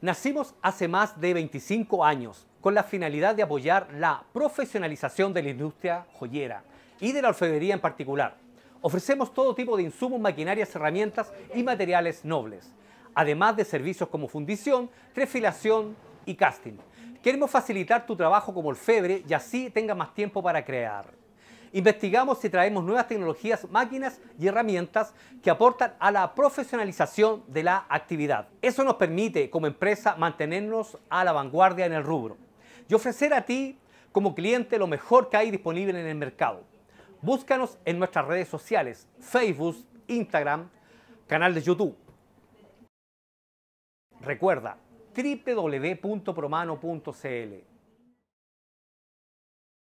Nacimos hace más de 25 años con la finalidad de apoyar la profesionalización de la industria joyera y de la orfebrería en particular. Ofrecemos todo tipo de insumos, maquinarias, herramientas y materiales nobles, además de servicios como fundición, refilación y casting. Queremos facilitar tu trabajo como orfebre y así tengas más tiempo para crear investigamos y traemos nuevas tecnologías, máquinas y herramientas que aportan a la profesionalización de la actividad. Eso nos permite como empresa mantenernos a la vanguardia en el rubro y ofrecer a ti como cliente lo mejor que hay disponible en el mercado. Búscanos en nuestras redes sociales, Facebook, Instagram, canal de YouTube. Recuerda, www.promano.cl